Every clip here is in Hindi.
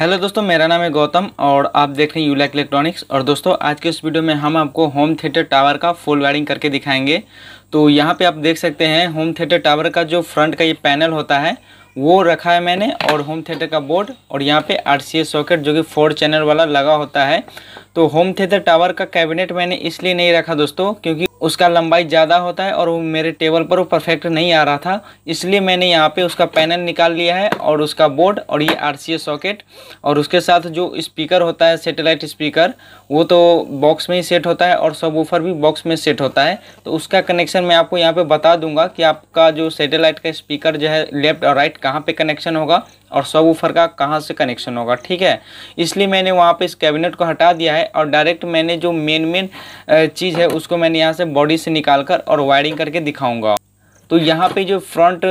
हेलो दोस्तों मेरा नाम है गौतम और आप देख रहे हैं यूलैक इलेक्ट्रॉनिक्स और दोस्तों आज के इस वीडियो में हम आपको होम थिएटर टावर का फुल वायरिंग करके दिखाएंगे तो यहाँ पे आप देख सकते हैं होम थिएटर टावर का जो फ्रंट का ये पैनल होता है वो रखा है मैंने और होम थिएटर का बोर्ड और यहाँ पे आर सॉकेट जो कि फोर चैनल वाला लगा होता है तो होम थिएटर टावर का कैबिनेट मैंने इसलिए नहीं रखा दोस्तों क्योंकि उसका लंबाई ज़्यादा होता है और वो मेरे टेबल पर वो परफेक्ट नहीं आ रहा था इसलिए मैंने यहाँ पे उसका पैनल निकाल लिया है और उसका बोर्ड और ये आर सॉकेट और उसके साथ जो स्पीकर होता है सेटेलाइट स्पीकर वो तो बॉक्स में ही सेट होता है और सब ऊपर भी बॉक्स में सेट होता है तो उसका कनेक्शन मैं आपको यहाँ पर बता दूँगा कि आपका जो सेटेलाइट का स्पीकर जो है लेफ्ट और राइट कहाँ पर कनेक्शन होगा और सब ऊफर का कहाँ से कनेक्शन होगा ठीक है इसलिए मैंने वहाँ पे इस कैबिनेट को हटा दिया है और डायरेक्ट मैंने जो मेन मेन चीज़ है उसको मैंने यहाँ से बॉडी से निकाल कर और वायरिंग करके दिखाऊँगा तो यहाँ पे जो फ्रंट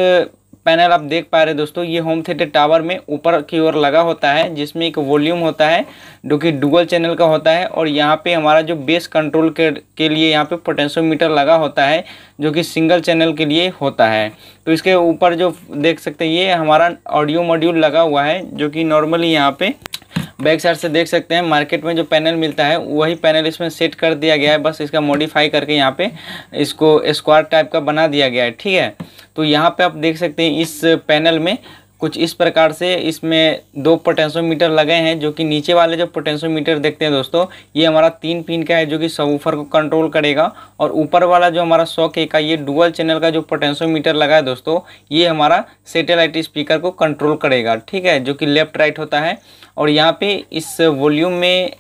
पैनल आप देख पा रहे दोस्तों ये होम थिएटर टावर में ऊपर की ओर लगा होता है जिसमें एक वॉल्यूम होता है जो कि डुगल चैनल का होता है और यहाँ पे हमारा जो बेस कंट्रोल के, के लिए यहाँ पे पोटेंशियोमीटर लगा होता है जो कि सिंगल चैनल के लिए होता है तो इसके ऊपर जो देख सकते हैं ये हमारा ऑडियो मॉड्यूल लगा हुआ है जो कि नॉर्मली यहाँ पर बैक साइड से देख सकते हैं मार्केट में जो पैनल मिलता है वही पैनल इसमें सेट कर दिया गया है बस इसका मॉडिफाई करके यहाँ पे इसको स्क्वायर टाइप का बना दिया गया है ठीक है तो यहाँ पे आप देख सकते हैं इस पैनल में कुछ इस प्रकार से इसमें दो पोटेंशियोमीटर लगे हैं जो कि नीचे वाले जो पोटेंशियोमीटर देखते हैं दोस्तों ये हमारा तीन पिन का है जो कि सबवूफर को कंट्रोल करेगा और ऊपर वाला जो हमारा सौ के का ये डुअल चैनल का जो पोटेंशियोमीटर लगा है दोस्तों ये हमारा सेटेलाइट स्पीकर को कंट्रोल करेगा ठीक है जो कि लेफ्ट राइट होता है और यहाँ पे इस वॉल्यूम में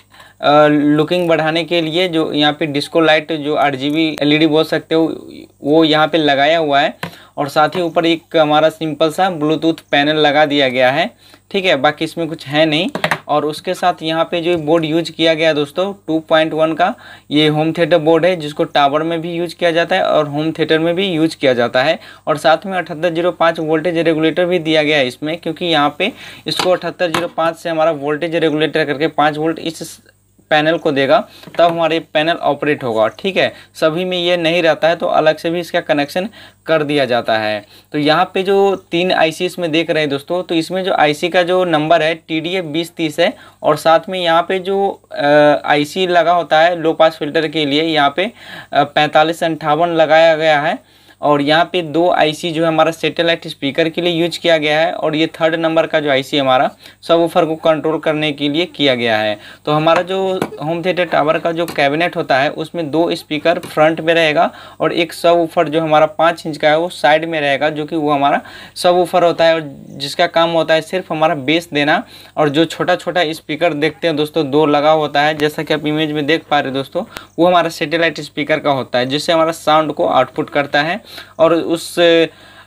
लुकिंग बढ़ाने के लिए जो यहाँ पे डिस्को लाइट जो आठ जी डी बोल सकते हो वो यहाँ पे लगाया हुआ है और साथ ही ऊपर एक हमारा सिंपल सा ब्लूटूथ पैनल लगा दिया गया है ठीक है बाकी इसमें कुछ है नहीं और उसके साथ यहाँ पे जो बोर्ड यूज किया गया टू दोस्तों 2.1 का ये होम थिएटर बोर्ड है जिसको टावर में भी यूज किया जाता है और होम थिएटर में भी यूज किया जाता है और साथ में अठहत्तर वोल्टेज रेगुलेटर भी दिया गया है इसमें क्योंकि यहाँ पे इसको अठहत्तर से हमारा वोल्टेज रेगुलेटर करके पाँच वोल्ट इस पैनल को देगा तब हमारे पैनल ऑपरेट होगा ठीक है सभी में ये नहीं रहता है तो अलग से भी इसका कनेक्शन कर दिया जाता है तो यहाँ पे जो तीन आई में देख रहे हैं दोस्तों तो इसमें जो आई का जो नंबर है टी डी तीस है और साथ में यहाँ पे जो आई लगा होता है लो पास फिल्टर के लिए यहाँ पे पैंतालीस अंठावन लगाया गया है और यहाँ पे दो आईसी जो है हमारा सेटेलाइट स्पीकर के लिए यूज किया गया है और ये थर्ड नंबर का जो आईसी हमारा सब ऊपर को कंट्रोल करने के लिए किया गया है तो हमारा जो होम थिएटर टावर का जो कैबिनेट होता है उसमें दो स्पीकर फ्रंट में रहेगा और एक सब ऊपर जो हमारा पाँच इंच का है वो साइड में रहेगा जो कि वो हमारा सब ऊफर होता है और जिसका काम होता है सिर्फ हमारा बेस देना और जो छोटा छोटा स्पीकर देखते हैं दोस्तों दो लगा होता है जैसा कि आप इमेज में देख पा रहे दोस्तों वो हमारा सेटेलाइट स्पीकर का होता है जिससे हमारा साउंड को आउटपुट करता है और उस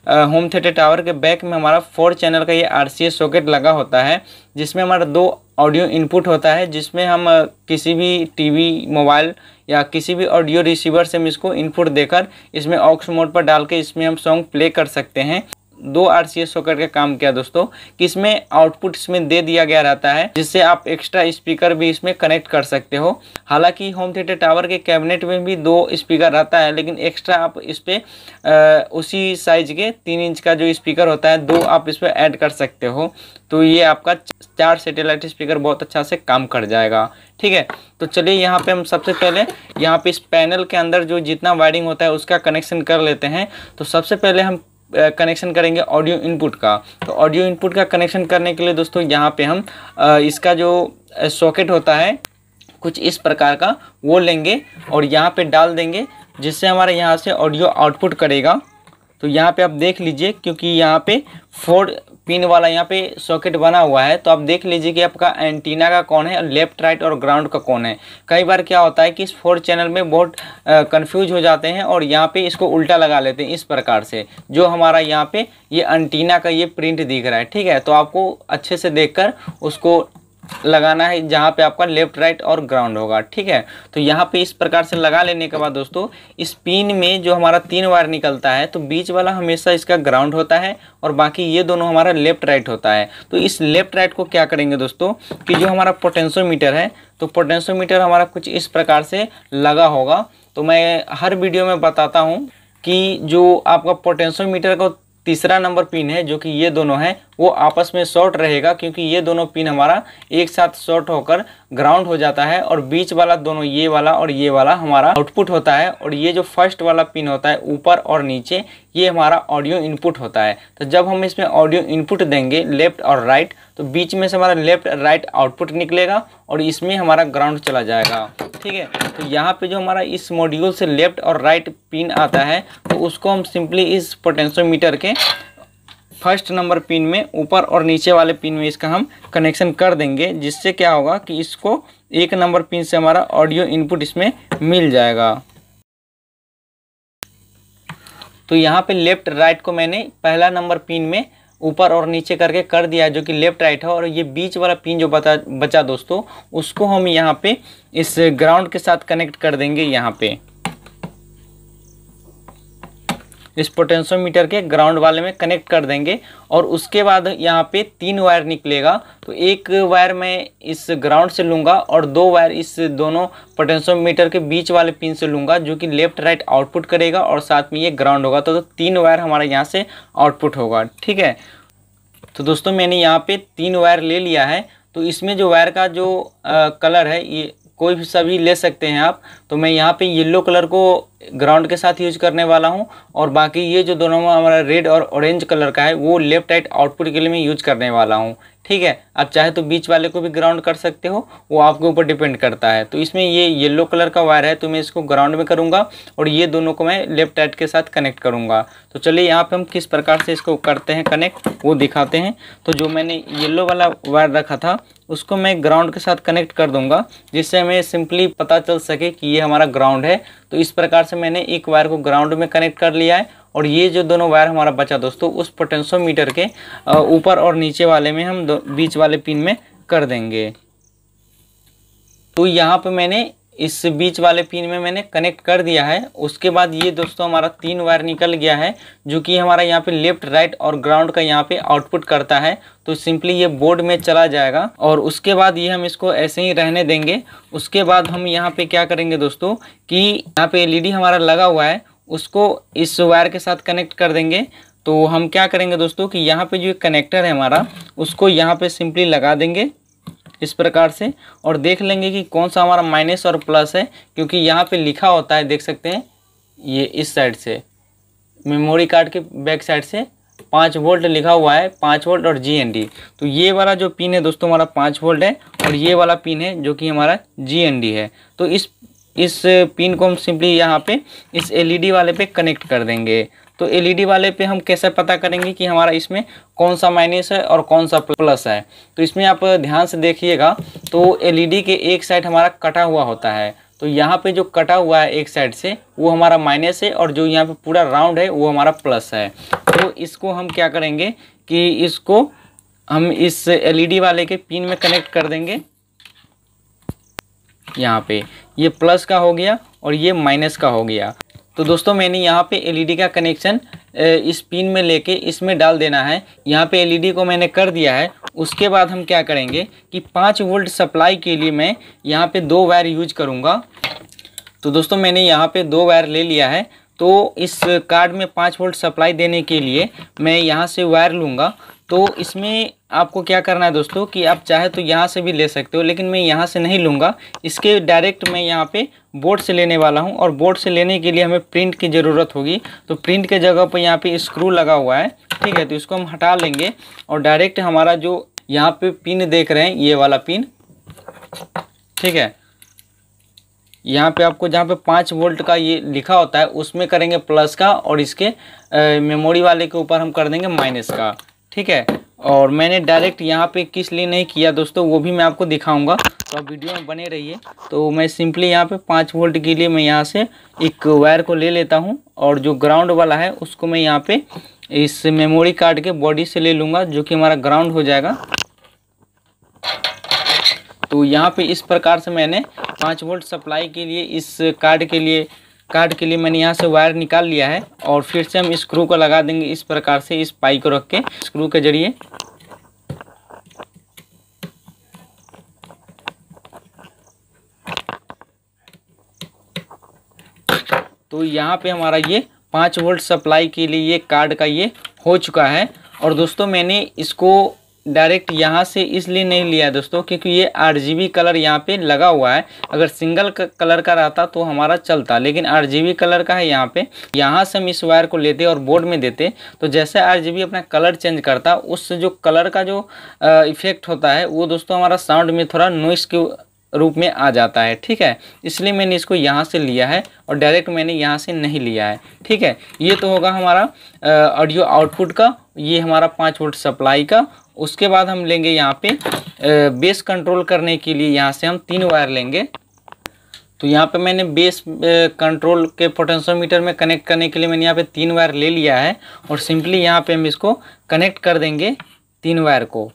होम थिएटर टावर के बैक में हमारा फोर चैनल का ये आर सॉकेट लगा होता है जिसमें हमारा दो ऑडियो इनपुट होता है जिसमें हम किसी भी टीवी मोबाइल या किसी भी ऑडियो रिसीवर से हम इसको इनपुट देकर इसमें ऑक्स मोड पर डाल के इसमें हम सॉन्ग प्ले कर सकते हैं दो आर सी एस सॉकेट का काम किया दोस्तों कि इसमें आउटपुट इसमें दे दिया गया रहता है जिससे आप एक्स्ट्रा स्पीकर भी इसमें कनेक्ट कर सकते हो हालांकि होम थिएटर टावर के कैबिनेट में भी दो स्पीकर रहता है लेकिन एक्स्ट्रा आप इस पर उसी साइज के तीन इंच का जो स्पीकर होता है दो आप इस पर ऐड कर सकते हो तो ये आपका चार सेटेलाइट स्पीकर बहुत अच्छा से काम कर जाएगा ठीक है तो चलिए यहाँ पे हम सबसे पहले यहाँ पे इस पैनल के अंदर जो जितना वायरिंग होता है उसका कनेक्शन कर लेते हैं तो सबसे पहले हम कनेक्शन करेंगे ऑडियो इनपुट का तो ऑडियो इनपुट का कनेक्शन करने के लिए दोस्तों यहाँ पे हम इसका जो सॉकेट होता है कुछ इस प्रकार का वो लेंगे और यहाँ पे डाल देंगे जिससे हमारे यहाँ से ऑडियो आउटपुट करेगा तो यहाँ पे आप देख लीजिए क्योंकि यहाँ पे फोर पिन वाला यहाँ पे सॉकेट बना हुआ है तो आप देख लीजिए कि आपका एंटीना का कौन है लेफ्ट राइट और ग्राउंड का कौन है कई बार क्या होता है कि इस फोर चैनल में बहुत कंफ्यूज हो जाते हैं और यहाँ पे इसको उल्टा लगा लेते हैं इस प्रकार से जो हमारा यहाँ पे ये एंटीना का ये प्रिंट दिख रहा है ठीक है तो आपको अच्छे से देख उसको लगाना है जहाँ पे आपका लेफ्ट राइट और ग्राउंड होगा ठीक है तो यहाँ पे इस प्रकार से लगा लेने के बाद दोस्तों इस पिन में जो हमारा तीन वायर निकलता है तो बीच वाला हमेशा इसका ग्राउंड होता है और बाकी ये दोनों हमारा लेफ्ट राइट होता है तो इस लेफ्ट राइट को क्या करेंगे दोस्तों कि जो हमारा पोटेंशियोमीटर है तो पोटेंशियोमीटर हमारा कुछ इस प्रकार से लगा होगा तो मैं हर वीडियो में बताता हूँ कि जो आपका पोटेंशियोमीटर का तीसरा नंबर पिन है जो कि ये दोनों हैं वो आपस में शॉर्ट रहेगा क्योंकि ये दोनों पिन हमारा एक साथ शॉर्ट होकर ग्राउंड हो जाता है और बीच वाला दोनों ये वाला और ये वाला हमारा आउटपुट होता है और ये जो फर्स्ट वाला पिन होता है ऊपर और नीचे ये हमारा ऑडियो इनपुट होता है तो जब हम इसमें ऑडियो इनपुट देंगे लेफ्ट और राइट right, तो बीच में से हमारा लेफ्ट राइट आउटपुट निकलेगा और इसमें हमारा ग्राउंड चला जाएगा ठीक है तो यहाँ पे जो हमारा इस मॉड्यूल से लेफ्ट और राइट पिन आता है तो उसको हम सिंपली इस पोटेंशियोमीटर के फर्स्ट नंबर पिन में ऊपर और नीचे वाले पिन में इसका हम कनेक्शन कर देंगे जिससे क्या होगा कि इसको एक नंबर पिन से हमारा ऑडियो इनपुट इसमें मिल जाएगा तो यहाँ पे लेफ्ट राइट को मैंने पहला नंबर पिन में ऊपर और नीचे करके कर दिया है जो कि लेफ्ट राइट है और ये बीच वाला पिन जो बता बचा दोस्तों उसको हम यहाँ पे इस ग्राउंड के साथ कनेक्ट कर देंगे यहाँ पे इस पोटेंशियोमीटर के ग्राउंड वाले में कनेक्ट कर देंगे और उसके बाद यहाँ पे तीन वायर निकलेगा तो एक वायर मैं इस ग्राउंड से लूँगा और दो वायर इस दोनों पोटेंशियोमीटर के बीच वाले पिन से लूँगा जो कि लेफ्ट राइट आउटपुट करेगा और साथ में ये ग्राउंड होगा तो, तो तीन वायर हमारा यहाँ से आउटपुट होगा ठीक है तो दोस्तों मैंने यहाँ पे तीन वायर ले लिया है तो इसमें जो वायर का जो आ, कलर है ये कोई भी सभी ले सकते हैं आप तो मैं यहाँ पे येलो कलर को ग्राउंड के साथ यूज करने वाला हूँ और बाकी ये जो दोनों हमारा रेड और ऑरेंज कलर का है वो लेफ्ट राइट आउटपुट के लिए मैं यूज करने वाला हूँ ठीक है आप चाहे तो बीच वाले को भी ग्राउंड कर सकते हो वो आपके ऊपर डिपेंड करता है तो इसमें ये येलो कलर का वायर है तो मैं इसको ग्राउंड में करूँगा और ये दोनों को मैं लेफ्ट एड के साथ कनेक्ट करूँगा तो चलिए यहाँ पे हम किस प्रकार से इसको करते हैं कनेक्ट वो दिखाते हैं तो जो मैंने येल्लो वाला वायर रखा था उसको मैं ग्राउंड के साथ कनेक्ट कर दूंगा जिससे हमें सिंपली पता चल सके कि ये हमारा ग्राउंड है तो इस प्रकार से मैंने एक वायर को ग्राउंड में कनेक्ट कर लिया है और ये जो दोनों वायर हमारा बचा दोस्तों उस पोटेंशियोमीटर के ऊपर और नीचे वाले में हम बीच वाले पिन में कर देंगे तो यहाँ पे मैंने इस बीच वाले पिन में मैंने कनेक्ट कर दिया है उसके बाद ये दोस्तों हमारा तीन वायर निकल गया है जो कि हमारा यहाँ पे लेफ्ट राइट और ग्राउंड का यहाँ पे आउटपुट करता है तो सिंपली ये बोर्ड में चला जाएगा और उसके बाद ये हम इसको ऐसे ही रहने देंगे उसके बाद हम यहाँ पे क्या करेंगे दोस्तों कि यहाँ पे एल हमारा लगा हुआ है उसको इस वायर के साथ कनेक्ट कर देंगे तो हम क्या करेंगे दोस्तों कि यहाँ पे जो कनेक्टर है हमारा उसको यहाँ पे सिंपली लगा देंगे इस प्रकार से और देख लेंगे कि कौन सा हमारा माइनस और प्लस है क्योंकि यहाँ पे लिखा होता है देख सकते हैं ये इस साइड से मेमोरी कार्ड के बैक साइड से पाँच वोल्ट लिखा हुआ है पाँच वोल्ट और जी तो ये वाला जो पिन है दोस्तों हमारा पाँच वोल्ट है और ये वाला पिन है जो कि हमारा जी है तो इस इस पिन को हम सिंपली यहाँ पे इस एलईडी e वाले पे कनेक्ट कर देंगे तो एलईडी e वाले पे हम कैसे पता करेंगे कि हमारा इसमें कौन सा माइनस है और कौन सा प्लस है तो इसमें आप ध्यान से देखिएगा तो एलईडी e के एक साइड हमारा कटा हुआ होता है तो यहाँ पे जो कटा हुआ है एक साइड से वो हमारा माइनस है और जो यहाँ पे पूरा राउंड है वो हमारा प्लस है तो इसको हम क्या करेंगे कि इसको हम इस एल e वाले के पिन में कनेक्ट कर देंगे यहाँ पे ये प्लस का हो गया और ये माइनस का हो गया तो दोस्तों मैंने यहाँ पे एलईडी e का कनेक्शन इस पिन में लेके इसमें डाल देना है यहाँ पे एलईडी e को मैंने कर दिया है उसके बाद हम क्या करेंगे कि पाँच वोल्ट सप्लाई के लिए मैं यहाँ पे दो वायर यूज करूँगा तो दोस्तों मैंने यहाँ पे दो वायर ले लिया है तो इस कार्ड में पाँच वोल्ट सप्लाई देने के लिए मैं यहाँ से वायर लूँगा तो इसमें आपको क्या करना है दोस्तों कि आप चाहे तो यहाँ से भी ले सकते हो लेकिन मैं यहाँ से नहीं लूँगा इसके डायरेक्ट मैं यहाँ पे बोर्ड से लेने वाला हूँ और बोर्ड से लेने के लिए हमें प्रिंट की ज़रूरत होगी तो प्रिंट के जगह पर यहाँ पे स्क्रू लगा हुआ है ठीक है तो इसको हम हटा लेंगे और डायरेक्ट हमारा जो यहाँ पर पिन देख रहे हैं ये वाला पिन ठीक है यहाँ पे आपको जहाँ पे पाँच वोल्ट का ये लिखा होता है उसमें करेंगे प्लस का और इसके मेमोरी वाले के ऊपर हम कर देंगे माइनस का ठीक है और मैंने डायरेक्ट यहाँ पे किस लिए नहीं किया दोस्तों वो भी मैं आपको दिखाऊंगा तो आप वीडियो में बने रहिए तो मैं सिंपली यहाँ पे पाँच वोल्ट के लिए मैं यहाँ से एक वायर को ले लेता हूँ और जो ग्राउंड वाला है उसको मैं यहाँ पे इस मेमोरी कार्ड के बॉडी से ले लूँगा जो कि हमारा ग्राउंड हो जाएगा तो यहाँ पे इस प्रकार से मैंने पाँच वोल्ट सप्लाई के लिए इस कार्ड के लिए कार्ड के लिए मैंने यहाँ से वायर निकाल लिया है और फिर से हम स्क्रू को लगा देंगे इस प्रकार से इस पाई को रख के स्क्रू के जरिए तो यहाँ पे हमारा ये पाँच वोल्ट सप्लाई के लिए ये कार्ड का ये हो चुका है और दोस्तों मैंने इसको डायरेक्ट यहाँ से इसलिए नहीं लिया है दोस्तों क्योंकि ये आर कलर यहाँ पे लगा हुआ है अगर सिंगल कलर का रहता तो हमारा चलता लेकिन आर कलर का है यहाँ पे यहाँ से हम इस वायर को लेते और बोर्ड में देते तो जैसे आर अपना कलर चेंज करता उससे जो कलर का जो इफेक्ट होता है वो दोस्तों हमारा साउंड में थोड़ा नोइस के रूप में आ जाता है ठीक है इसलिए मैंने इसको यहाँ से लिया है और डायरेक्ट मैंने यहाँ से नहीं लिया है ठीक है ये तो होगा हमारा ऑडियो आउटपुट का ये हमारा पाँच वोल्ट सप्लाई का उसके बाद हम लेंगे यहाँ पे बेस कंट्रोल करने के लिए यहाँ से हम तीन वायर लेंगे तो यहाँ पे मैंने बेस कंट्रोल के पोटेंशियोमीटर में कनेक्ट करने के लिए मैंने यहाँ पे तीन वायर ले लिया है और सिंपली यहाँ पे हम इसको कनेक्ट कर देंगे तीन वायर को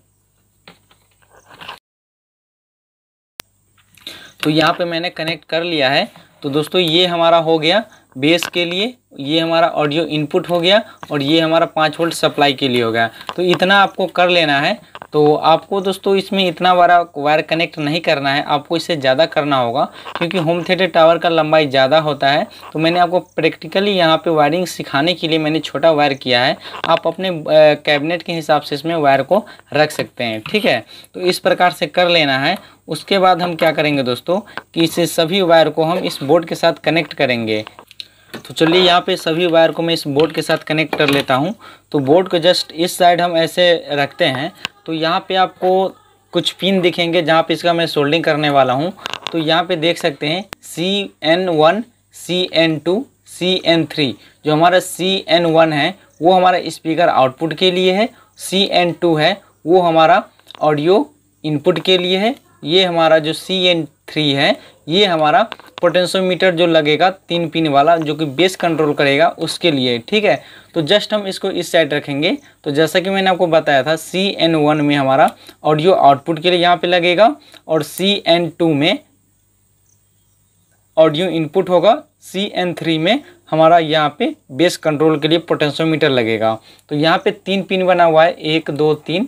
तो यहाँ पे मैंने कनेक्ट कर लिया है तो दोस्तों ये हमारा हो गया बेस के लिए ये हमारा ऑडियो इनपुट हो गया और ये हमारा पाँच वोल्ट सप्लाई के लिए हो गया तो इतना आपको कर लेना है तो आपको दोस्तों इसमें इतना बड़ा वायर कनेक्ट नहीं करना है आपको इससे ज़्यादा करना होगा क्योंकि होम थिएटर टावर का लंबाई ज़्यादा होता है तो मैंने आपको प्रैक्टिकली यहाँ पे वायरिंग सिखाने के लिए मैंने छोटा वायर किया है आप अपने कैबिनेट के हिसाब से इसमें वायर को रख सकते हैं ठीक है तो इस प्रकार से कर लेना है उसके बाद हम क्या करेंगे दोस्तों कि इसे सभी वायर को हम इस बोर्ड के साथ कनेक्ट करेंगे तो चलिए यहाँ पे सभी वायर को मैं इस बोर्ड के साथ कनेक्ट कर लेता हूँ तो बोर्ड को जस्ट इस साइड हम ऐसे रखते हैं तो यहाँ पे आपको कुछ पिन दिखेंगे जहाँ पे इसका मैं सोल्डिंग करने वाला हूँ तो यहाँ पे देख सकते हैं C N one C N two C N three जो हमारा सी एन वन है वो हमारा स्पीकर आउटपुट के लिए है सी एन टू है वो हमारा ऑडियो इनपुट के लिए है ये हमारा जो सी एन थ्री है ये हमारा पोटेंशियोमीटर जो लगेगा तीन पिन वाला जो कि बेस कंट्रोल करेगा उसके लिए ठीक है तो जस्ट हम इसको इस साइड रखेंगे तो जैसा कि मैंने आपको बताया था सी एन वन में हमारा ऑडियो आउटपुट के लिए यहाँ पे लगेगा और सी एन टू में ऑडियो इनपुट होगा सी एन थ्री में हमारा यहाँ पे बेस कंट्रोल के लिए पोटेंशियोमीटर लगेगा तो यहाँ पे तीन पिन बना हुआ है एक दो तीन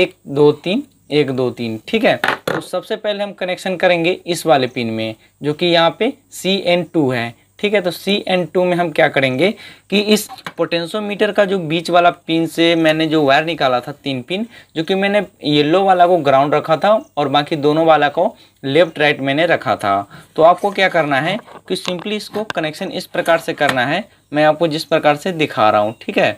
एक दो तीन एक दो तीन ठीक है तो सबसे पहले हम कनेक्शन करेंगे इस वाले पिन में जो कि यहाँ पे सी एन टू है ठीक है तो सी एन टू में हम क्या करेंगे कि इस पोटेंशियोमीटर का जो बीच वाला पिन से मैंने जो वायर निकाला था तीन पिन जो कि मैंने येलो वाला को ग्राउंड रखा था और बाकी दोनों वाला को लेफ्ट राइट मैंने रखा था तो आपको क्या करना है कि सिंपली इसको कनेक्शन इस प्रकार से करना है मैं आपको जिस प्रकार से दिखा रहा हूँ ठीक है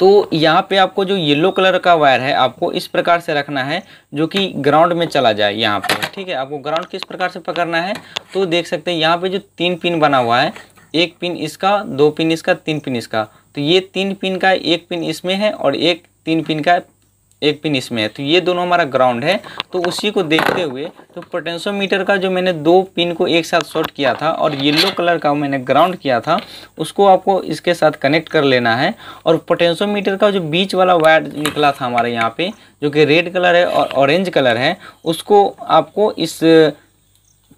तो यहाँ पे आपको जो येलो कलर का वायर है आपको इस प्रकार से रखना है जो कि ग्राउंड में चला जाए यहाँ पे ठीक है आपको ग्राउंड किस प्रकार से पकड़ना है तो देख सकते हैं यहाँ पे जो तीन पिन बना हुआ है एक पिन इसका दो पिन इसका तीन पिन इसका तो ये तीन पिन का एक पिन इसमें है और एक तीन पिन का एक पिन इसमें है तो ये दोनों हमारा ग्राउंड है तो उसी को देखते हुए तो पोटेंशियोमीटर का जो मैंने दो पिन को एक साथ शॉर्ट किया था और येलो कलर का मैंने ग्राउंड किया था उसको आपको इसके साथ कनेक्ट कर लेना है और पोटेंशियोमीटर का जो बीच वाला वायर निकला था हमारे यहाँ पे जो कि रेड कलर है और ऑरेंज कलर है उसको आपको इस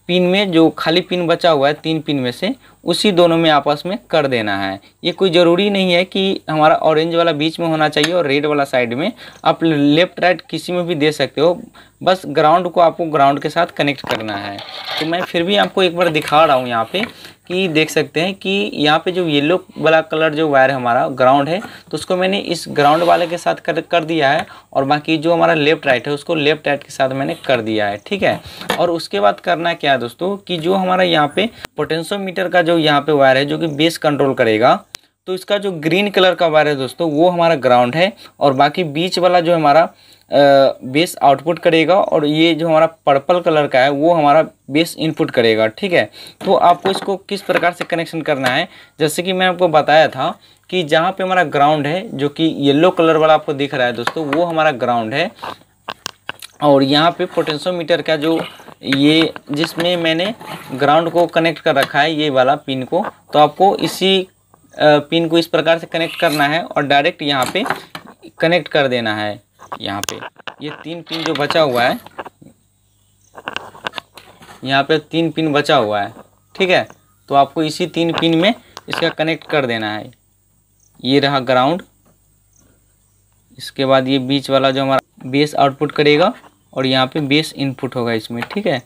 पिन में जो खाली पिन बचा हुआ है तीन पिन में से उसी दोनों में आपस में कर देना है ये कोई ज़रूरी नहीं है कि हमारा ऑरेंज वाला बीच में होना चाहिए और रेड वाला साइड में आप लेफ्ट राइट किसी में भी दे सकते हो बस ग्राउंड को आपको ग्राउंड के साथ कनेक्ट करना है तो मैं फिर भी आपको एक बार दिखा रहा हूँ यहाँ पे कि देख सकते हैं कि यहाँ पे जो येलो वाला कलर जो वायर हमारा ग्राउंड है तो उसको मैंने इस ग्राउंड वाले के साथ कर कर दिया है और बाकी जो हमारा लेफ्ट राइट है उसको लेफ्ट राइट के साथ मैंने कर दिया है ठीक है और उसके बाद करना क्या है दोस्तों कि जो हमारा यहाँ पे पोटेंशियोमीटर का जो यहाँ पे वायर है जो कि बेस कंट्रोल करेगा तो इसका जो ग्रीन कलर का वायर है दोस्तों वो हमारा ग्राउंड है और बाकी बीच वाला जो हमारा बेस आउटपुट करेगा और ये जो हमारा पर्पल कलर का है वो हमारा बेस इनपुट करेगा ठीक है तो आपको इसको किस प्रकार से कनेक्शन करना है जैसे कि मैं आपको बताया था कि जहाँ पे हमारा ग्राउंड है जो कि येलो कलर वाला आपको दिख रहा है दोस्तों वो हमारा ग्राउंड है और यहाँ पे पोटेंशियोमीटर का जो ये जिसमें मैंने ग्राउंड को कनेक्ट कर रखा है ये वाला पिन को तो आपको इसी पिन को इस प्रकार से कनेक्ट करना है और डायरेक्ट यहाँ पे कनेक्ट कर देना है यहाँ पे ये तीन पिन जो बचा हुआ है यहाँ पे तीन पिन बचा हुआ है ठीक है तो आपको इसी तीन पिन में इसका कनेक्ट कर देना है ये रहा ग्राउंड इसके बाद ये बीच वाला जो हमारा बेस आउटपुट करेगा और यहाँ पे बेस इनपुट होगा इसमें ठीक है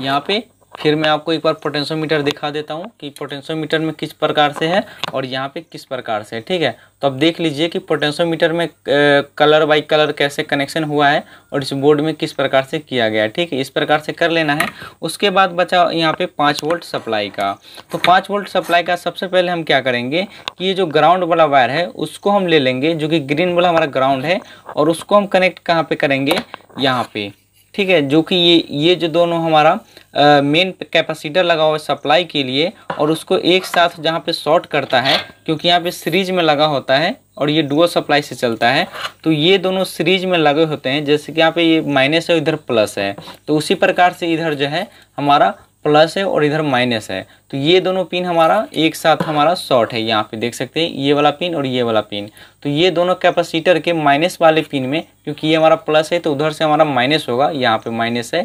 यहाँ पे फिर मैं आपको एक बार पोटेंशियोमीटर दिखा देता हूँ कि पोटेंशियोमीटर में किस प्रकार से है और यहाँ पे किस प्रकार से है ठीक है तो अब देख लीजिए कि पोटेंशियोमीटर में कलर बाई कलर कैसे कनेक्शन हुआ है और इस बोर्ड में किस प्रकार से किया गया है ठीक है इस प्रकार से कर लेना है उसके बाद बचा यहाँ पे पाँच वोल्ट सप्लाई का तो पाँच वोल्ट सप्लाई का सबसे पहले हम क्या करेंगे कि ये जो ग्राउंड वाला वायर है उसको हम ले लेंगे जो कि ग्रीन वाला हमारा ग्राउंड है और उसको हम कनेक्ट कहाँ पर करेंगे यहाँ पर ठीक है जो कि ये ये जो दोनों हमारा मेन कैपेसिटर लगा हुआ है सप्लाई के लिए और उसको एक साथ जहाँ पे शॉर्ट करता है क्योंकि यहाँ पे सीरीज में लगा होता है और ये डुअल सप्लाई से चलता है तो ये दोनों सीरीज में लगे होते हैं जैसे कि यहाँ पे ये माइनस है इधर प्लस है तो उसी प्रकार से इधर जो है हमारा प्लस है और इधर माइनस है तो ये दोनों पिन हमारा एक साथ हमारा शॉर्ट है यहाँ पे देख सकते हैं ये वाला पिन और ये वाला पिन तो ये दोनों कैपेसिटर के माइनस वाले पिन में क्योंकि ये हमारा प्लस है तो उधर से हमारा माइनस होगा यहाँ पे माइनस है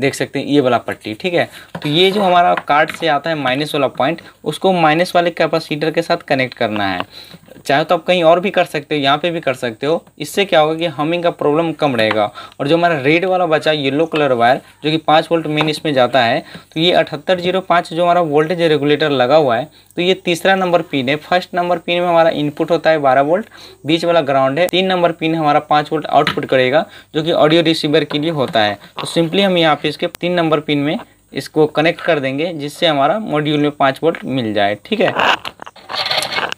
देख सकते हैं ये वाला पट्टी ठीक है तो ये जो हमारा कार्ड से आता है माइनस वाला पॉइंट उसको माइनस वाले कैपेसिटर के साथ कनेक्ट करना है चाहे तो आप कहीं और भी कर सकते हो यहाँ पे भी कर सकते हो इससे क्या होगा कि हमिंग का प्रॉब्लम कम रहेगा और जो हमारा रेड वाला बचा येलो कलर वायर जो कि पाँच वोल्ट मेन इसमें जाता है तो ये अठहत्तर जीरो पाँच जो हमारा वोल्टेज रेगुलेटर लगा हुआ है तो ये तीसरा नंबर पिन है फर्स्ट नंबर पिन में हमारा इनपुट होता है बारह वोल्ट बीच वाला ग्राउंड है तीन नंबर पिन हमारा पाँच वोल्ट आउटपुट करेगा जो कि ऑडियो रिसीवर के लिए होता है तो सिंपली हम यहाँ पे इसके तीन नंबर पिन में इसको कनेक्ट कर देंगे जिससे हमारा मॉड्यूल में पाँच वोल्ट मिल जाए ठीक है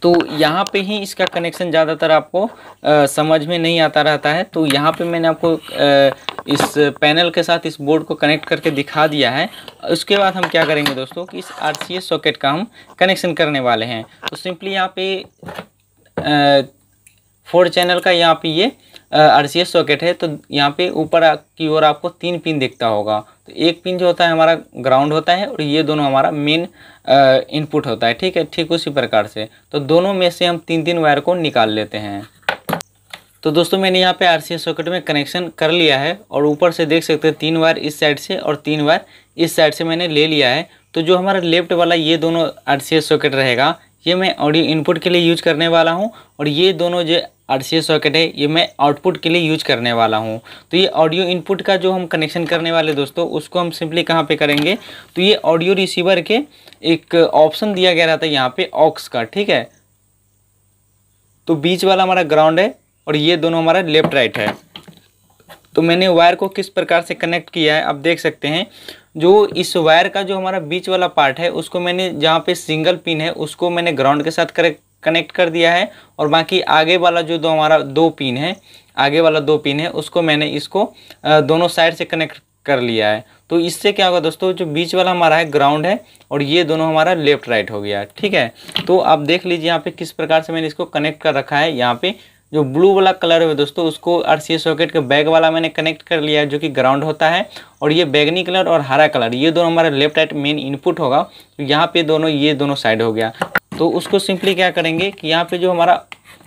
तो यहाँ पे ही इसका कनेक्शन ज़्यादातर आपको आ, समझ में नहीं आता रहता है तो यहाँ पे मैंने आपको आ, इस पैनल के साथ इस बोर्ड को कनेक्ट करके दिखा दिया है उसके बाद हम क्या करेंगे दोस्तों कि इस आर सॉकेट का हम कनेक्शन करने वाले हैं तो सिंपली यहाँ पे फोर चैनल का यहाँ पे ये आर सॉकेट है तो यहाँ पे ऊपर की ओर आपको तीन पिन दिखता होगा तो एक पिन जो होता है हमारा ग्राउंड होता है और ये दोनों हमारा मेन इनपुट होता है ठीक है ठीक उसी प्रकार से तो दोनों में से हम तीन तीन वायर को निकाल लेते हैं तो दोस्तों मैंने यहाँ पे आरसीएस सॉकेट में कनेक्शन कर लिया है और ऊपर से देख सकते हैं तीन वायर इस साइड से और तीन वायर इस साइड से मैंने ले लिया है तो जो हमारा लेफ्ट वाला ये दोनों आरसीएस सॉकेट रहेगा ये मैं ऑडियो इनपुट के लिए यूज करने वाला हूँ और ये दोनों जो आर सॉकेट है ये मैं आउटपुट के लिए यूज करने वाला हूँ तो ये ऑडियो इनपुट का जो हम कनेक्शन करने वाले दोस्तों उसको हम सिंपली कहाँ पे करेंगे तो ये ऑडियो रिसीवर के एक ऑप्शन दिया गया रहता है यहाँ पे ऑक्स का ठीक है तो बीच वाला हमारा ग्राउंड है और ये दोनों हमारा लेफ्ट राइट है तो मैंने वायर को किस प्रकार से कनेक्ट किया है आप देख सकते हैं जो इस वायर का जो हमारा बीच वाला पार्ट है उसको मैंने जहाँ पे सिंगल पिन है उसको मैंने ग्राउंड के साथ कनेक्ट कर दिया है और बाकी आगे वाला जो दो हमारा दो पिन है आगे वाला दो पिन है उसको मैंने इसको दोनों साइड से कनेक्ट कर लिया है तो इससे क्या होगा दोस्तों जो बीच वाला हमारा है ग्राउंड है और ये दोनों हमारा लेफ्ट राइट हो गया ठीक है तो आप देख लीजिए यहाँ पे किस प्रकार से मैंने इसको कनेक्ट कर रखा है यहाँ पे जो ब्लू वाला कलर है दोस्तों उसको आर सॉकेट के बैग वाला मैंने कनेक्ट कर लिया है जो कि ग्राउंड होता है और ये बैगनी कलर और हरा कलर ये दोनों हमारा लेफ्ट राइट मेन इनपुट होगा तो यहाँ पे दोनों ये दोनों साइड हो गया तो उसको सिंपली क्या करेंगे कि यहाँ पे जो हमारा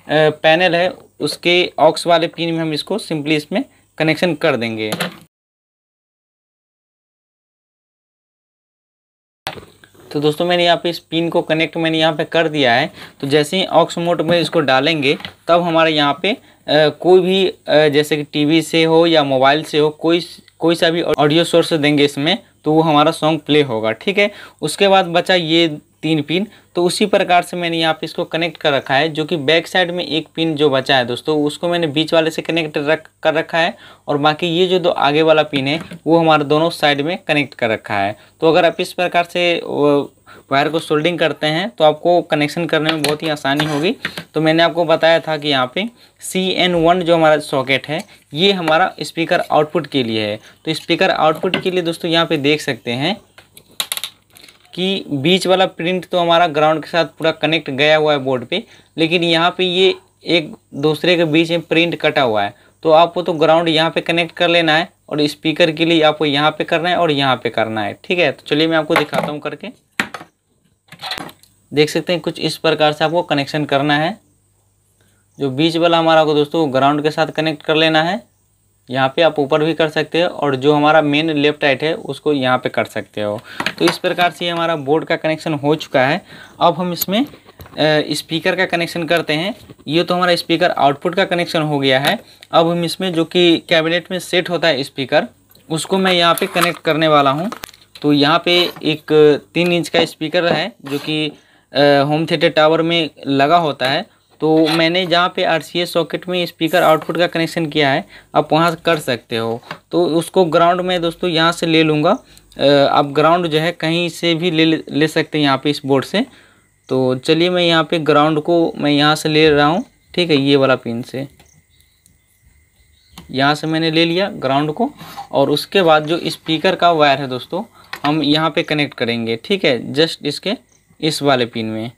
पैनल है उसके ऑक्स वाले पिन में हम इसको सिंपली इसमें कनेक्शन कर देंगे तो दोस्तों मैंने यहाँ पे इस पिन को कनेक्ट मैंने यहाँ पे कर दिया है तो जैसे ही ऑक्स मोड में इसको डालेंगे तब हमारे यहाँ पे आ, कोई भी आ, जैसे कि टीवी से हो या मोबाइल से हो कोई कोई सा भी ऑडियो सोर्स देंगे इसमें तो वो हमारा सॉन्ग प्ले होगा ठीक है उसके बाद बचा ये तीन पिन तो उसी प्रकार से मैंने यहाँ पे इसको कनेक्ट कर रखा है जो कि बैक साइड में एक पिन जो बचा है दोस्तों उसको मैंने बीच वाले से कनेक्ट रख कर रखा है और बाकी ये जो दो आगे वाला पिन है वो हमारे दोनों साइड में कनेक्ट कर रखा है तो अगर आप इस प्रकार से वायर को सोल्डिंग करते हैं तो आपको कनेक्शन करने में बहुत ही आसानी होगी तो मैंने आपको बताया था कि यहाँ पे सी एन वन जो हमारा सॉकेट है ये हमारा स्पीकर आउटपुट के लिए है तो स्पीकर आउटपुट के लिए दोस्तों यहाँ पे देख सकते हैं कि बीच वाला प्रिंट तो हमारा ग्राउंड के साथ पूरा कनेक्ट गया हुआ है बोर्ड पे लेकिन यहाँ पे ये एक दूसरे के बीच में प्रिंट कटा हुआ है तो आपको तो ग्राउंड यहाँ पे कनेक्ट कर लेना है और स्पीकर के लिए आपको यहाँ पे करना है और यहाँ पे करना है ठीक है तो चलिए मैं आपको दिखाता हूँ करके देख सकते हैं कुछ इस प्रकार से आपको कनेक्शन करना है जो बीच वाला हमारा को दोस्तों ग्राउंड के साथ कनेक्ट कर लेना है यहाँ पे आप ऊपर भी कर सकते हो और जो हमारा मेन लेफ्ट राइट है उसको यहाँ पे कर सकते हो तो इस प्रकार से हमारा बोर्ड का कनेक्शन हो चुका है अब हम इसमें स्पीकर का कनेक्शन करते हैं ये तो हमारा स्पीकर आउटपुट का कनेक्शन हो गया है अब हम इसमें जो कि कैबिनेट में सेट होता है स्पीकर उसको मैं यहाँ पे कनेक्ट करने वाला हूँ तो यहाँ पे एक तीन इंच का स्पीकर है जो कि होम थिएटर टावर में लगा होता है तो मैंने जहाँ पे आर सॉकेट में स्पीकर आउटपुट का कनेक्शन किया है आप वहाँ कर सकते हो तो उसको ग्राउंड में दोस्तों यहाँ से ले लूँगा आप ग्राउंड जो है कहीं से भी ले ले सकते हैं यहाँ पे इस बोर्ड से तो चलिए मैं यहाँ पे ग्राउंड को मैं यहाँ से ले रहा हूँ ठीक है ये वाला पिन से यहाँ से मैंने ले लिया ग्राउंड को और उसके बाद जो इस्पीकर का वायर है दोस्तों हम यहाँ पर कनेक्ट करेंगे ठीक है जस्ट इसके इस वाले पिन में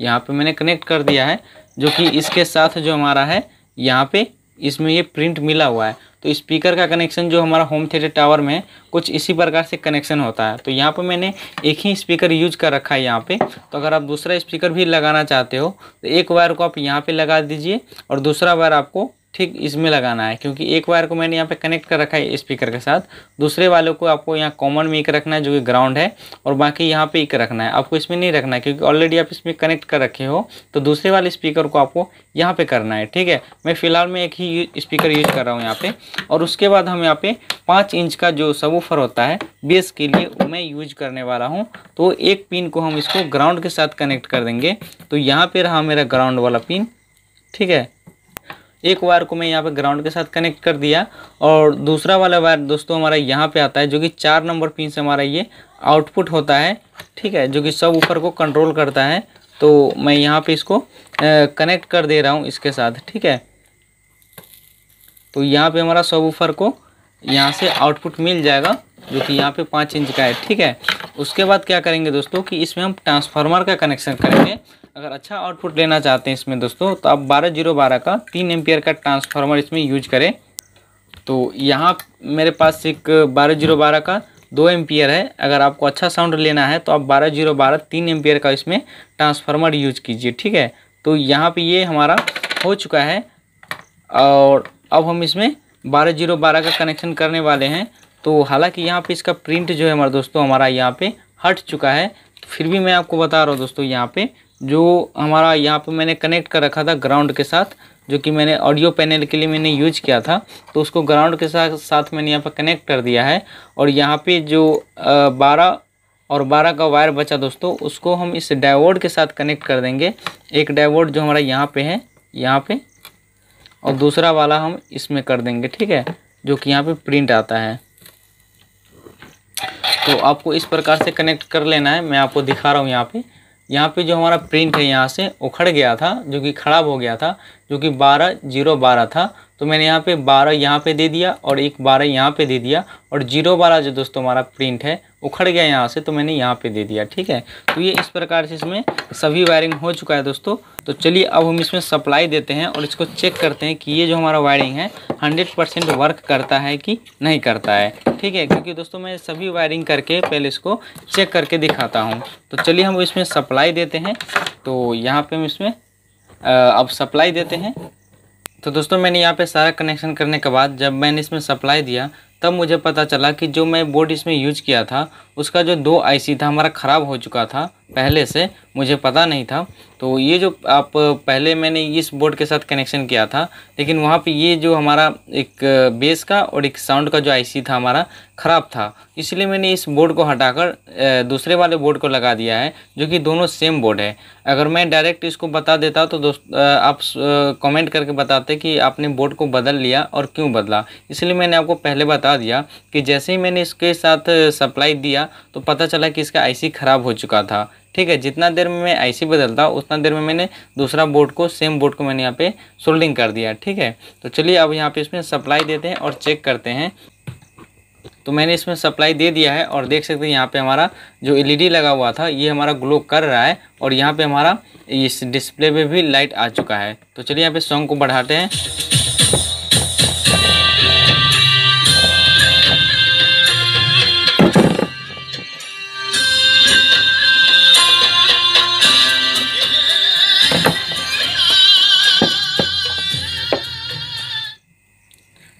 यहाँ पे मैंने कनेक्ट कर दिया है जो कि इसके साथ जो हमारा है यहाँ पे इसमें ये प्रिंट मिला हुआ है तो स्पीकर का कनेक्शन जो हमारा होम थिएटर टावर में है कुछ इसी प्रकार से कनेक्शन होता है तो यहाँ पर मैंने एक ही स्पीकर यूज कर रखा है यहाँ पे तो अगर आप दूसरा स्पीकर भी लगाना चाहते हो तो एक वायर को आप यहाँ पे लगा दीजिए और दूसरा वायर आपको ठीक इसमें लगाना है क्योंकि एक वायर को मैंने यहाँ पे कनेक्ट कर रखा है स्पीकर के साथ दूसरे वाले को आपको यहाँ कॉमन में एक रखना है जो कि ग्राउंड है और बाकी यहाँ पे एक रखना है आपको इसमें नहीं रखना है क्योंकि ऑलरेडी आप इसमें कनेक्ट कर रखे हो तो दूसरे वाले स्पीकर को आपको यहाँ पे करना है ठीक है मैं फिलहाल में एक ही स्पीकर यूज कर रहा हूँ यहाँ पे और उसके बाद हम यहाँ पे पाँच इंच का जो सबूफर होता है बेस के लिए मैं यूज करने वाला हूँ तो एक पिन को हम इसको ग्राउंड के साथ कनेक्ट कर देंगे तो यहाँ पे रहा मेरा ग्राउंड वाला पिन ठीक है एक वायर को मैं यहाँ पे ग्राउंड के साथ कनेक्ट कर दिया और दूसरा वाला वायर दोस्तों हमारा यहाँ पे आता है जो कि चार नंबर पिन से हमारा ये आउटपुट होता है ठीक है जो कि सब ऊपर को कंट्रोल करता है तो मैं यहाँ पे इसको कनेक्ट कर दे रहा हूँ इसके साथ ठीक है तो यहाँ पे हमारा सब ऊपर को यहाँ से आउटपुट मिल जाएगा जो कि यहाँ पे पाँच इंच का है ठीक है उसके बाद क्या करेंगे दोस्तों कि इसमें हम ट्रांसफार्मर का कनेक्शन करेंगे अगर अच्छा आउटपुट लेना चाहते हैं इसमें दोस्तों तो आप बारह जीरो बारह का तीन एम्पियर का ट्रांसफार्मर इसमें यूज करें तो यहाँ मेरे पास एक बारह जीरो बारह का दो एम्पियर है अगर आपको अच्छा साउंड लेना है तो आप बारह जीरो बारह तीन एम्पियर का इसमें ट्रांसफार्मर यूज कीजिए ठीक है तो यहाँ पर ये हमारा हो चुका है और अब हम इसमें बारह जीरो बारह का कनेक्शन करने वाले हैं तो हालांकि यहाँ पे इसका प्रिंट जो है हमारा दोस्तों हमारा यहाँ पे हट चुका है फिर भी मैं आपको बता रहा हूँ दोस्तों यहाँ पे जो हमारा यहाँ पे मैंने कनेक्ट कर रखा था ग्राउंड के साथ जो कि मैंने ऑडियो पैनल के लिए मैंने यूज किया था तो उसको ग्राउंड के साथ साथ मैंने यहाँ पर कनेक्ट कर दिया है और यहाँ पे जो बारह और बारह का वायर बचा दोस्तों उसको हम इस डाइवोर्ड के साथ कनेक्ट कर देंगे एक डाइवोर्ड जो हमारा यहाँ पे है यहाँ पे और दूसरा वाला हम इसमें कर देंगे ठीक है जो कि यहाँ पे प्रिंट आता है तो आपको इस प्रकार से कनेक्ट कर लेना है मैं आपको दिखा रहा हूँ यहाँ पे यहाँ पे जो हमारा प्रिंट है यहाँ से उखड़ गया था जो कि ख़राब हो गया था जो कि बारह जीरो बारह था तो मैंने यहाँ पे बारह यहाँ पे दे दिया और एक बारह यहाँ पे दे दिया और जीरो बारह जो दोस्तों हमारा प्रिंट है उखड़ गया यहाँ से तो मैंने यहाँ पे दे दिया ठीक है तो ये इस प्रकार से इसमें सभी वायरिंग हो चुका है दोस्तों तो चलिए अब हम इसमें सप्लाई देते हैं और इसको चेक करते हैं कि ये जो हमारा वायरिंग है हंड्रेड परसेंट वर्क करता है कि नहीं करता है ठीक है क्योंकि दोस्तों मैं सभी वायरिंग करके पहले इसको चेक करके दिखाता हूँ तो चलिए हम इसमें सप्लाई देते हैं तो यहाँ पर हम इसमें अब सप्लाई देते हैं तो दोस्तों मैंने यहाँ पे सारा कनेक्शन करने के बाद जब मैंने इसमें सप्लाई दिया तब मुझे पता चला कि जो मैं बोर्ड इसमें यूज किया था उसका जो दो आईसी था हमारा ख़राब हो चुका था पहले से मुझे पता नहीं था तो ये जो आप पहले मैंने इस बोर्ड के साथ कनेक्शन किया था लेकिन वहाँ पे ये जो हमारा एक बेस का और एक साउंड का जो आईसी था हमारा ख़राब था इसलिए मैंने इस बोर्ड को हटाकर दूसरे वाले बोर्ड को लगा दिया है जो कि दोनों सेम बोर्ड है अगर मैं डायरेक्ट इसको बता देता तो दोस्त आप कॉमेंट करके बताते कि आपने बोर्ड को बदल लिया और क्यों बदला इसलिए मैंने आपको पहले बता बता दिया कि जैसे ही मैंने इसके साथ सप्लाई दिया तो पता चला कि इसका आईसी ख़राब हो चुका था ठीक है जितना देर में मैं आईसी बदलता उतना देर में मैंने दूसरा बोर्ड को सेम बोर्ड को मैंने यहाँ पे सोल्डिंग कर दिया ठीक है तो चलिए अब यहाँ पे इसमें सप्लाई देते हैं और चेक करते हैं तो मैंने इसमें सप्लाई दे दिया है और देख सकते हैं यहाँ पे हमारा जो एलईडी e लगा हुआ था ये हमारा ग्लो कर रहा है और यहाँ पे हमारा इस डिस्प्ले पे भी लाइट आ चुका है तो चलिए यहाँ पे सॉन्ग को बढ़ाते हैं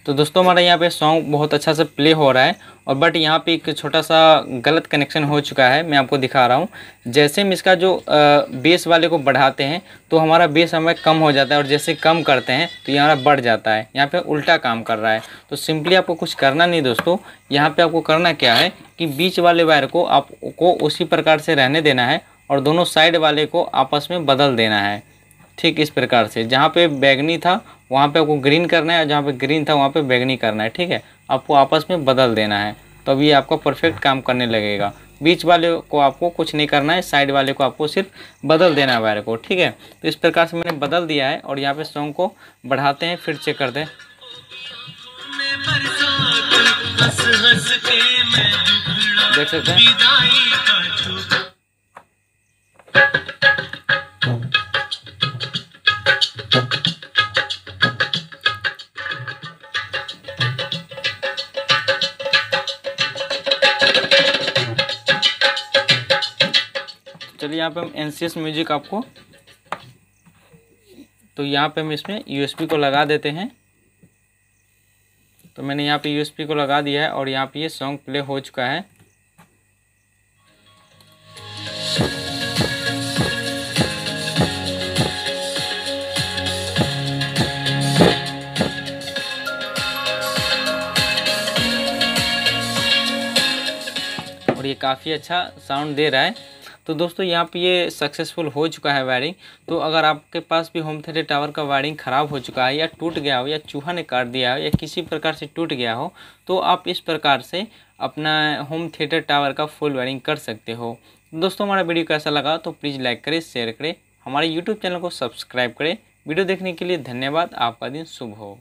तो दोस्तों हमारा यहाँ पे सॉन्ग बहुत अच्छा से प्ले हो रहा है और बट यहाँ पे एक छोटा सा गलत कनेक्शन हो चुका है मैं आपको दिखा रहा हूँ जैसे हम इसका जो बेस वाले को बढ़ाते हैं तो हमारा बेस हमें कम हो जाता है और जैसे कम करते हैं तो ये हमारा बढ़ जाता है यहाँ पे उल्टा काम कर रहा है तो सिंपली आपको कुछ करना नहीं दोस्तों यहाँ पर आपको करना क्या है कि बीच वाले वायर को आपको उसी प्रकार से रहने देना है और दोनों साइड वाले को आपस में बदल देना है ठीक इस प्रकार से जहाँ पे बैगनी था वहाँ पे आपको ग्रीन करना है और जहाँ पे ग्रीन था वहाँ पे बैगनी करना है ठीक है आपको आपस में बदल देना है तब ये आपका परफेक्ट काम करने लगेगा बीच वाले को आपको कुछ नहीं करना है साइड वाले को आपको सिर्फ बदल देना है वायर को ठीक है तो इस प्रकार से मैंने बदल दिया है और यहाँ पे सॉन्ग को बढ़ाते हैं फिर चेक कर दें देख सकते हैं चलिए यहाँ पे हम एन म्यूजिक आपको तो यहाँ पे हम इसमें यूएसपी को लगा देते हैं तो मैंने यहाँ पे यूएसपी को लगा दिया है और यहाँ पे ये सॉन्ग प्ले हो चुका है और ये काफ़ी अच्छा साउंड दे रहा है तो दोस्तों यहाँ पे ये सक्सेसफुल हो चुका है वायरिंग तो अगर आपके पास भी होम थिएटर टावर का वायरिंग ख़राब हो चुका है या टूट गया हो या चूहा ने काट दिया हो या किसी प्रकार से टूट गया हो तो आप इस प्रकार से अपना होम थिएटर टावर का फुल वायरिंग कर सकते हो दोस्तों हमारा वीडियो कैसा लगा तो प्लीज़ लाइक करें शेयर करें हमारे यूट्यूब चैनल को सब्सक्राइब करें वीडियो देखने के लिए धन्यवाद आपका दिन शुभ हो